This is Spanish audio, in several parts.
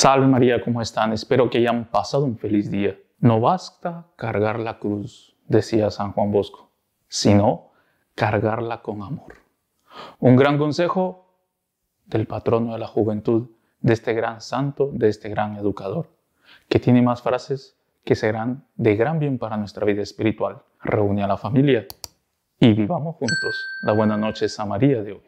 Salve María, ¿cómo están? Espero que hayan pasado un feliz día. No basta cargar la cruz, decía San Juan Bosco, sino cargarla con amor. Un gran consejo del patrono de la juventud, de este gran santo, de este gran educador, que tiene más frases que serán de gran bien para nuestra vida espiritual. Reúne a la familia y vivamos juntos la buena noche a María de hoy.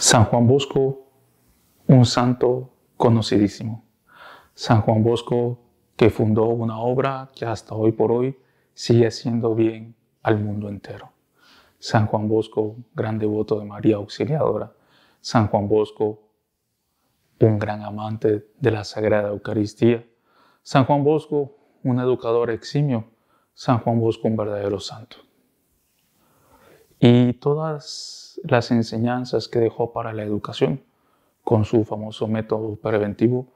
San Juan Bosco, un santo conocidísimo. San Juan Bosco que fundó una obra que hasta hoy por hoy sigue haciendo bien al mundo entero. San Juan Bosco, gran devoto de María Auxiliadora. San Juan Bosco, un gran amante de la Sagrada Eucaristía. San Juan Bosco, un educador eximio. San Juan Bosco, un verdadero santo y todas las enseñanzas que dejó para la educación con su famoso método preventivo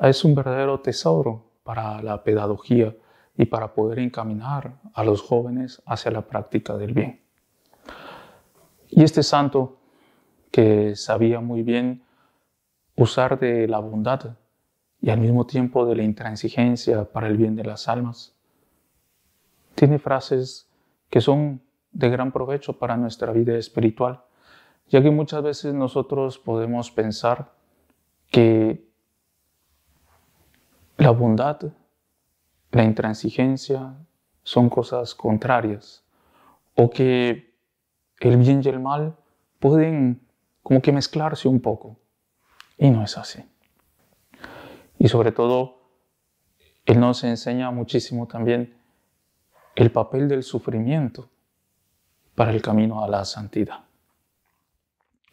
es un verdadero tesoro para la pedagogía y para poder encaminar a los jóvenes hacia la práctica del bien. Y este santo, que sabía muy bien usar de la bondad y al mismo tiempo de la intransigencia para el bien de las almas, tiene frases que son de gran provecho para nuestra vida espiritual, ya que muchas veces nosotros podemos pensar que la bondad, la intransigencia son cosas contrarias, o que el bien y el mal pueden como que mezclarse un poco, y no es así. Y sobre todo, Él nos enseña muchísimo también el papel del sufrimiento para el camino a la santidad.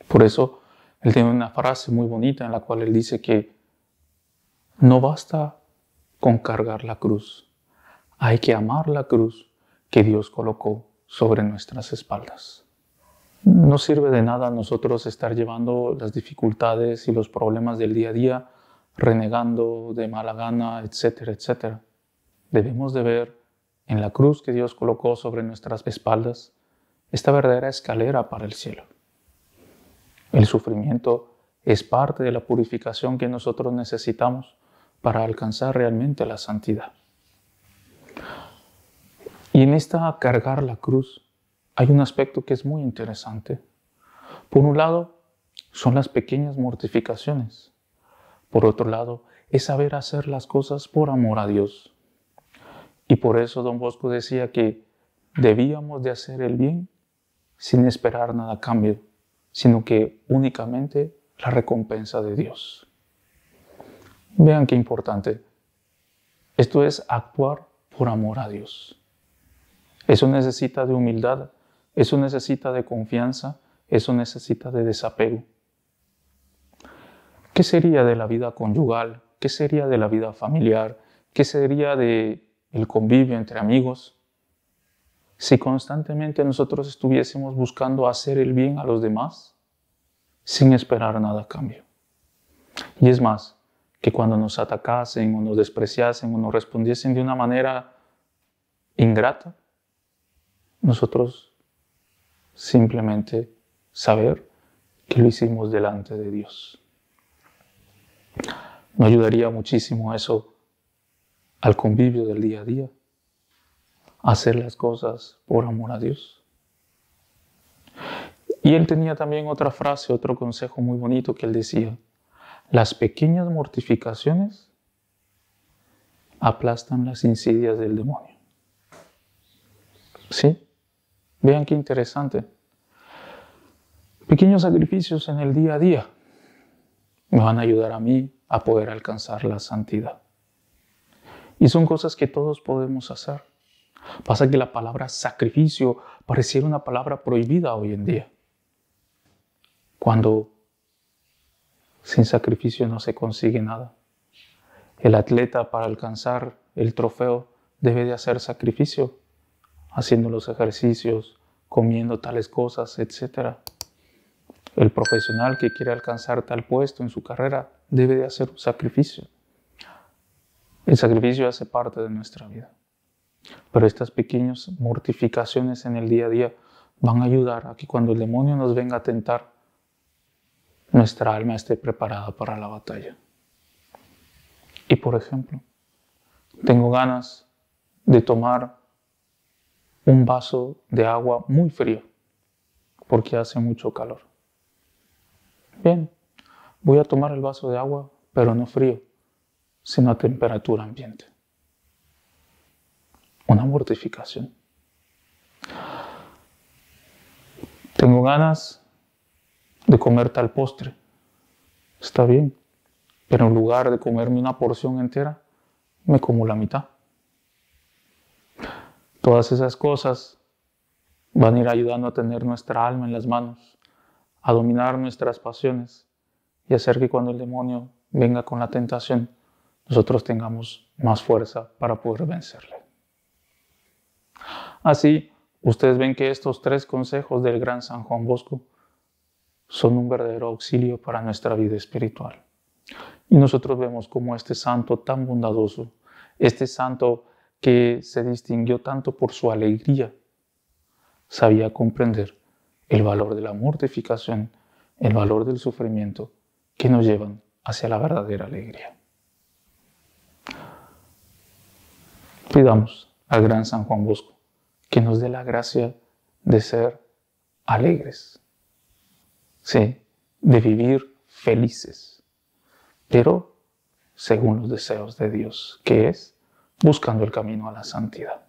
Por eso, él tiene una frase muy bonita en la cual él dice que no basta con cargar la cruz, hay que amar la cruz que Dios colocó sobre nuestras espaldas. No sirve de nada nosotros estar llevando las dificultades y los problemas del día a día, renegando de mala gana, etcétera, etcétera. Debemos de ver en la cruz que Dios colocó sobre nuestras espaldas esta verdadera escalera para el cielo. El sufrimiento es parte de la purificación que nosotros necesitamos para alcanzar realmente la santidad. Y en esta cargar la cruz hay un aspecto que es muy interesante. Por un lado, son las pequeñas mortificaciones. Por otro lado, es saber hacer las cosas por amor a Dios. Y por eso don Bosco decía que debíamos de hacer el bien sin esperar nada a cambio, sino que únicamente la recompensa de Dios. Vean qué importante. Esto es actuar por amor a Dios. Eso necesita de humildad, eso necesita de confianza, eso necesita de desapego. ¿Qué sería de la vida conyugal? ¿Qué sería de la vida familiar? ¿Qué sería de el convivio entre amigos? si constantemente nosotros estuviésemos buscando hacer el bien a los demás sin esperar nada a cambio. Y es más, que cuando nos atacasen o nos despreciasen o nos respondiesen de una manera ingrata, nosotros simplemente saber que lo hicimos delante de Dios. no ayudaría muchísimo eso al convivio del día a día hacer las cosas por amor a Dios. Y él tenía también otra frase, otro consejo muy bonito que él decía, las pequeñas mortificaciones aplastan las insidias del demonio. ¿Sí? Vean qué interesante. Pequeños sacrificios en el día a día me van a ayudar a mí a poder alcanzar la santidad. Y son cosas que todos podemos hacer. Pasa que la palabra sacrificio pareciera una palabra prohibida hoy en día, cuando sin sacrificio no se consigue nada. El atleta para alcanzar el trofeo debe de hacer sacrificio, haciendo los ejercicios, comiendo tales cosas, etc. El profesional que quiere alcanzar tal puesto en su carrera debe de hacer un sacrificio. El sacrificio hace parte de nuestra vida. Pero estas pequeñas mortificaciones en el día a día van a ayudar a que cuando el demonio nos venga a tentar, nuestra alma esté preparada para la batalla. Y por ejemplo, tengo ganas de tomar un vaso de agua muy frío, porque hace mucho calor. Bien, voy a tomar el vaso de agua, pero no frío, sino a temperatura ambiente una mortificación. Tengo ganas de comer tal postre. Está bien, pero en lugar de comerme una porción entera, me como la mitad. Todas esas cosas van a ir ayudando a tener nuestra alma en las manos, a dominar nuestras pasiones y hacer que cuando el demonio venga con la tentación, nosotros tengamos más fuerza para poder vencerle. Así, ustedes ven que estos tres consejos del gran San Juan Bosco son un verdadero auxilio para nuestra vida espiritual. Y nosotros vemos cómo este santo tan bondadoso, este santo que se distinguió tanto por su alegría, sabía comprender el valor de la mortificación, el valor del sufrimiento que nos llevan hacia la verdadera alegría. Pidamos al gran San Juan Bosco que nos dé la gracia de ser alegres, de vivir felices, pero según los deseos de Dios, que es buscando el camino a la santidad.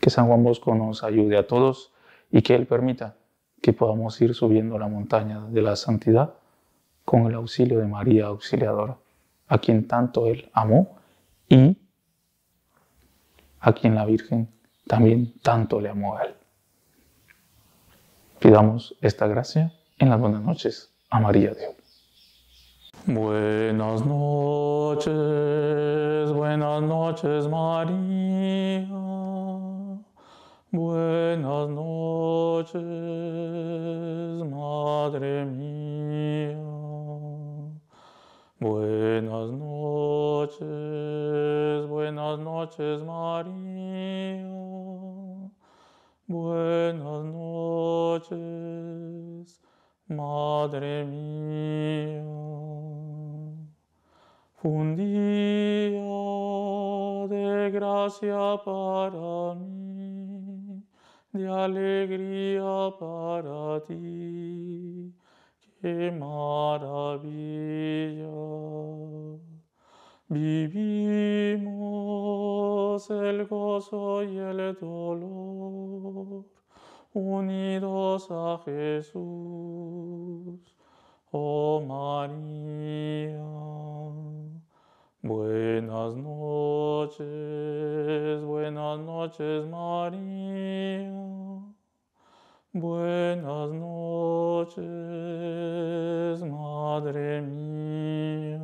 Que San Juan Bosco nos ayude a todos y que Él permita que podamos ir subiendo la montaña de la santidad con el auxilio de María Auxiliadora, a quien tanto Él amó y a quien la Virgen también tanto le amo a Él. Pidamos esta gracia en las buenas noches a María Dios. Buenas noches, buenas noches María. Buenas noches, Madre mía. Buenas noches, buenas noches María. Madre mía, un día de gracia para mí, de alegría para ti, qué maravilla. Vivimos el gozo y el dolor unidos a Jesús. Oh María, buenas noches, buenas noches María, buenas noches Madre mía,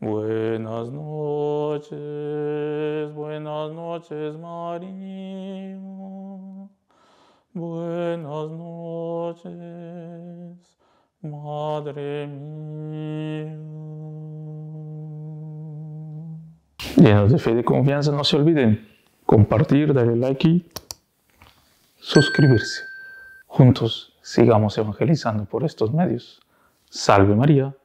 buenas noches, buenas noches María. Buenas noches, madre mía. Llenos de fe y de confianza, no se olviden compartir, darle like y suscribirse. Juntos sigamos evangelizando por estos medios. Salve María.